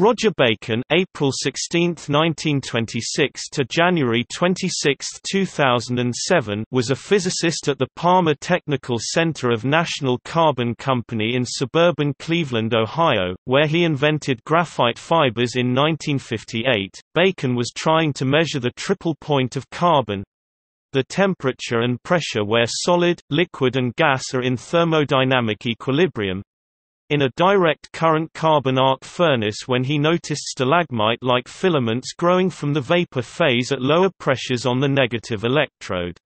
Roger Bacon April 16, 1926 to January 26, 2007 was a physicist at the Palmer Technical Center of National Carbon Company in suburban Cleveland, Ohio, where he invented graphite fibers in 1958. Bacon was trying to measure the triple point of carbon, the temperature and pressure where solid, liquid and gas are in thermodynamic equilibrium, in a direct current carbon arc furnace when he noticed stalagmite-like filaments growing from the vapor phase at lower pressures on the negative electrode.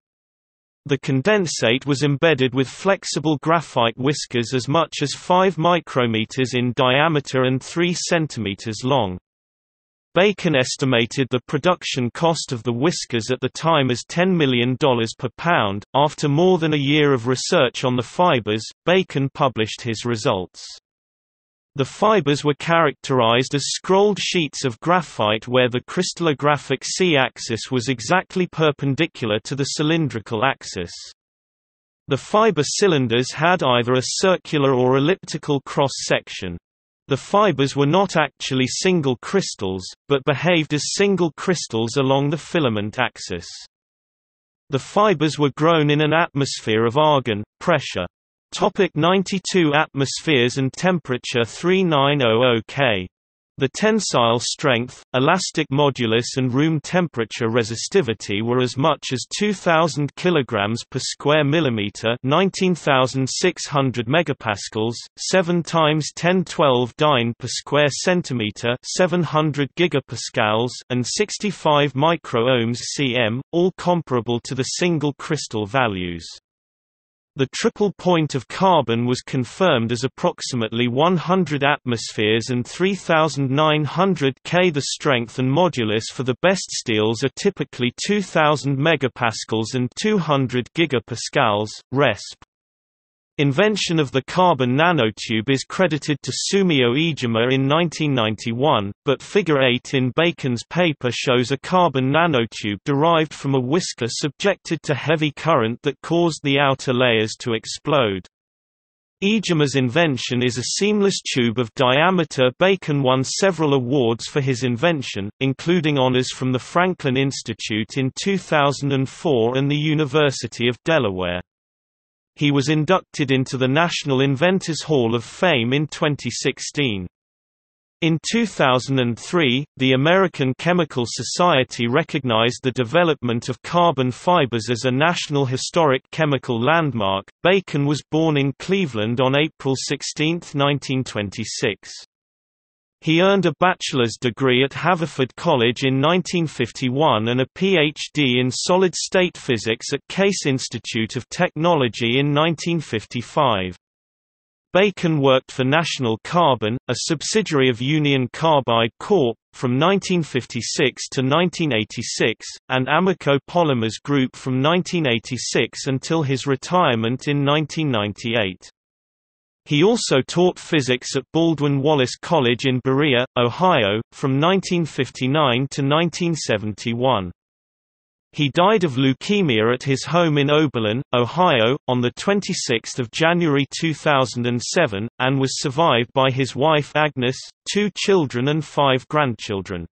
The condensate was embedded with flexible graphite whiskers as much as 5 micrometers in diameter and 3 centimeters long. Bacon estimated the production cost of the whiskers at the time as $10 million per pound. After more than a year of research on the fibers, Bacon published his results. The fibers were characterized as scrolled sheets of graphite where the crystallographic C-axis was exactly perpendicular to the cylindrical axis. The fiber cylinders had either a circular or elliptical cross-section. The fibers were not actually single crystals, but behaved as single crystals along the filament axis. The fibers were grown in an atmosphere of argon, pressure. Topic 92 atmospheres and temperature 3900 K. The tensile strength, elastic modulus and room temperature resistivity were as much as 2000 kg per square millimeter, 19600 megapascals, 7 times 1012 dyne per square centimeter, 700 gigapascals and 65 microohms cm, all comparable to the single crystal values. The triple point of carbon was confirmed as approximately 100 atmospheres and 3,900 K. The strength and modulus for the best steels are typically 2,000 MPa and 200 GPa, resp. Invention of the carbon nanotube is credited to Sumio Ijima in 1991, but figure 8 in Bacon's paper shows a carbon nanotube derived from a whisker subjected to heavy current that caused the outer layers to explode. Ijima's invention is a seamless tube of diameter Bacon won several awards for his invention, including honors from the Franklin Institute in 2004 and the University of Delaware. He was inducted into the National Inventors Hall of Fame in 2016. In 2003, the American Chemical Society recognized the development of carbon fibers as a National Historic Chemical Landmark. Bacon was born in Cleveland on April 16, 1926. He earned a bachelor's degree at Haverford College in 1951 and a PhD in solid-state physics at Case Institute of Technology in 1955. Bacon worked for National Carbon, a subsidiary of Union Carbide Corp., from 1956 to 1986, and Amoco Polymers Group from 1986 until his retirement in 1998. He also taught physics at Baldwin-Wallace College in Berea, Ohio, from 1959 to 1971. He died of leukemia at his home in Oberlin, Ohio, on 26 January 2007, and was survived by his wife Agnes, two children and five grandchildren.